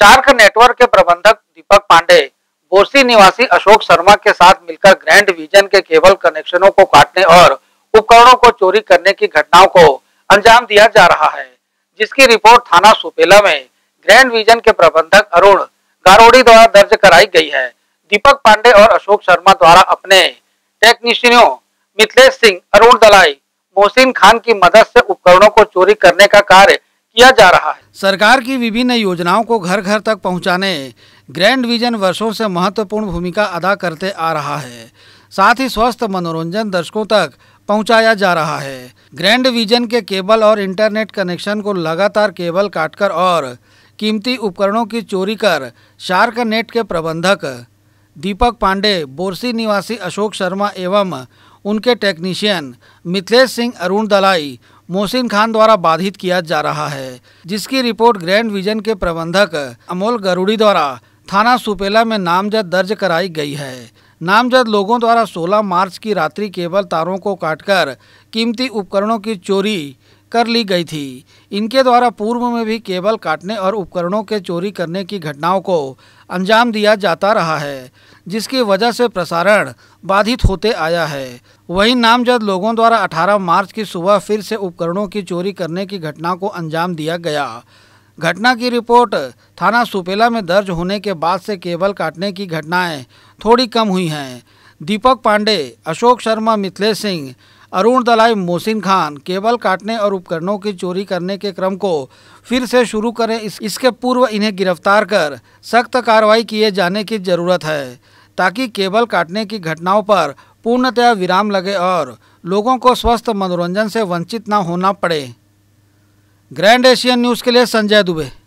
shark network के प्रबंधक दीपक पांडे बोसी निवासी अशोक शर्मा के साथ मिलकर ग्रैंड विजन के केबल कनेक्शनों को काटने और उपकरणों को चोरी करने की घटनाओं को अंजाम दिया जा रहा है जिसकी रिपोर्ट थाना सुपेला में ग्रैंड विजन के प्रबंधक अरुण गारोड़ी द्वारा दर्ज कराई गई है दीपक पांडे और अशोक शर्मा द्वारा अपने टेक्नीशियनों मिथिलेश सिंह अरुण दलाई मोहसिन खान की मदद से उपकरणों को चोरी करने का कार्य किया जा रहा है सरकार की विभिन्न योजनाओं को घर घर तक पहुंचाने ग्रैंड विजन वर्षों से महत्वपूर्ण भूमिका अदा करते आ रहा है साथ ही स्वस्थ मनोरंजन दर्शकों तक पहुंचाया जा रहा है ग्रैंड विजन के केबल और इंटरनेट कनेक्शन को लगातार केबल काटकर और कीमती उपकरणों की चोरी कर शार्क नेट के प्रबंधक दीपक पांडे बोरसी निवासी अशोक शर्मा एवं उनके टेक्नीशियन मिथिलेश सिंह अरुण दलाई मोहसिन खान द्वारा बाधित किया जा रहा है जिसकी रिपोर्ट ग्रैंड विजन के प्रबंधक अमोल गरुड़ी द्वारा थाना सुपेला में नामजद दर्ज कराई गई है नामजद लोगों द्वारा 16 मार्च की रात्रि केबल तारों को काटकर कीमती उपकरणों की चोरी कर ली गई थी इनके द्वारा पूर्व में भी केबल काटने और उपकरणों के चोरी करने की घटनाओं को अंजाम दिया जाता रहा है जिसकी वजह से प्रसारण बाधित होते आया है वहीं नामजद लोगों द्वारा 18 मार्च की सुबह फिर से उपकरणों की चोरी करने की घटना को अंजाम दिया गया घटना की रिपोर्ट थाना सुपेला में दर्ज होने के बाद से केबल काटने की घटनाएं थोड़ी कम हुई हैं दीपक पांडे अशोक शर्मा मिथिलेश सिंह अरुण दलाई मोहसिन खान केबल काटने और उपकरणों की चोरी करने के क्रम को फिर से शुरू करें इस, इसके पूर्व इन्हें गिरफ्तार कर सख्त कार्रवाई किए जाने की जरूरत है ताकि केबल काटने की घटनाओं पर पूर्णतया विराम लगे और लोगों को स्वस्थ मनोरंजन से वंचित न होना पड़े ग्रैंड एशियन न्यूज़ के लिए संजय दुबे